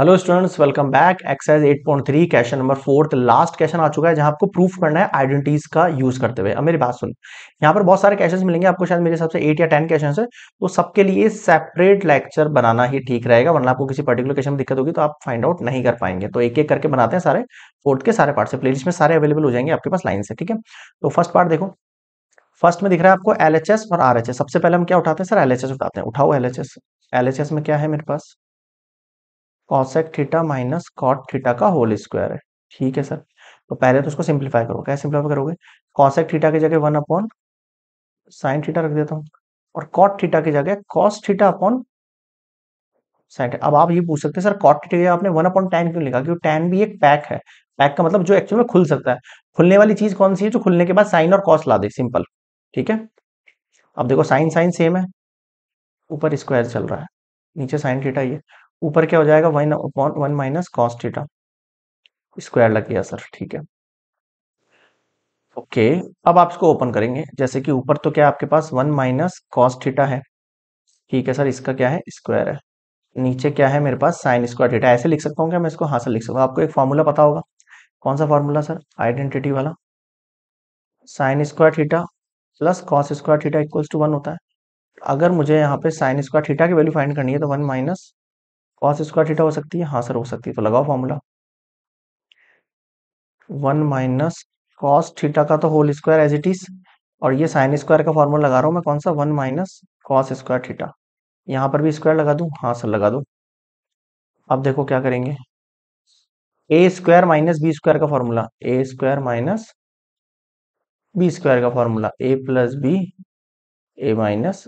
hello students welcome back exercise 8.3 question number fourth last question आ चुका है जहां आपको प्रूफ करना है आइडेंटिटीज का यूज करते हुए अब मेरी बात सुन यहां पर बहुत सारे क्वेश्चंस मिलेंगे आपको शायद मेरे हिसाब से एट या टेन क्वेश्चंस है तो सबके लिए सेपरेट लेक्चर बनाना ही ठीक रहेगा वरना आपको किसी पर्टिकुलर क्वेश्चन में दिक्कत होगी तो आप फाइंड आउट नहीं कर पाएंगे तो एक एक करके बनाते हैं सारे फोर्थ के सारे पार्ट से प्ले में सारे अवेलेबल हो जाएंगे आपके पास लाइन से ठीक है तो फर्स्ट पार्ट देखो फर्स्ट में दिख रहा है आपको एल और आर सबसे पहले हम क्या उठाते हैं सर एल उठाते हैं उठाओ एल एच में क्या है मेरे पास cosec theta minus cot theta का होल स्क्वायर है ठीक है सर तो पहले तो उसको सिंप्लीफाई करो क्या सिंप्लीफाई करोगे कॉसेक थीटा की जगह वन अपॉन साइन थीटा रख देता हूँ और कॉट थीटा की जगह कॉस थीटा अपॉन साइन अब आप ये पूछ सकते हैं सर कॉट थीटा आपने वन अपॉन टेन क्यों लिखा क्योंकि टेन भी एक पैक है पैक का मतलब जो एक्चुअल में खुल सकता है खुलने वाली चीज कौन सी है जो खुलने के बाद साइन और कॉस ला दे सिंपल ठीक है अब देखो साइन साइन सेम है ऊपर स्क्वायर चल रहा है नीचे साइन थीटा ये ऊपर क्या हो जाएगा one upon one minus cos theta square लग गया सर ठीक है ओके अब आप इसको ओपन करेंगे जैसे कि ऊपर तो क्या आपके पास वन माइनस कॉस थीटा है ठीक है सर इसका क्या है स्क्वायर है नीचे क्या है मेरे पास साइन स्क्वायर थीटा ऐसे लिख सकता हूँ क्या मैं इसको हाँ सर लिख सकता आपको एक फॉर्मूला पता होगा कौन सा फॉर्मूला सर आइडेंटिटी वाला sine square theta plus cos square theta equals to one होता है अगर मुझे यहाँ पे साइन स्क्वायर थीटा की वैल्यू फाइंड करनी है तो one minus cos square theta हो सकती है हाँ सर हो सकती है तो लगाओ formula one minus cos theta का तो whole square as it is और ये साइन स्क्वायर का फॉर्मूला लगा रहा हूँ मैं कौन सा one minus cos square theta यहाँ पर भी स्क्वायर लगा दू हाँ सर लगा दो अब देखो क्या करेंगे A square minus B square का formula A square minus B square का formula A plus B A minus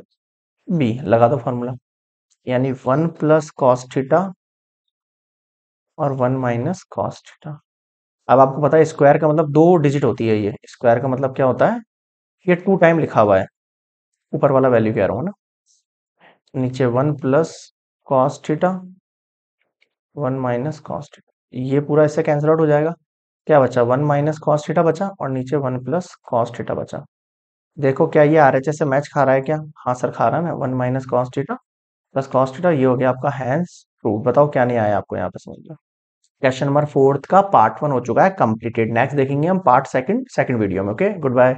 B लगा दो फॉर्मूला यानी वन प्लस कॉस्टिटा और वन माइनस कॉस्टिटा अब आपको पता है स्क्वायर का मतलब दो डिजिट होती है ये स्क्वायर का मतलब क्या होता है ये टू टाइम लिखा हुआ है ऊपर वाला वैल्यू कह रहा हूँ ना नीचे one plus cos theta one minus cos theta ये पूरा इससे कैंसिल आउट हो जाएगा क्या बचा वन माइनस कॉस्टिटा बचा और नीचे वन प्लस कॉस्टिटा बचा देखो क्या ये आर एच एस से मैच खा रहा है क्या हाँ सर खा रहा है ना one minus cos theta plus cos theta ये हो गया आपका हैंस रूट बताओ क्या नहीं आया आपको यहाँ पे समझ लो क्वेश्चन नंबर फोर्थ का पार्ट वन हो चुका है कंप्लीटेड नेक्स्ट देखेंगे हम पार्ट सेकंड सेकंड वीडियो में ओके गुड बाय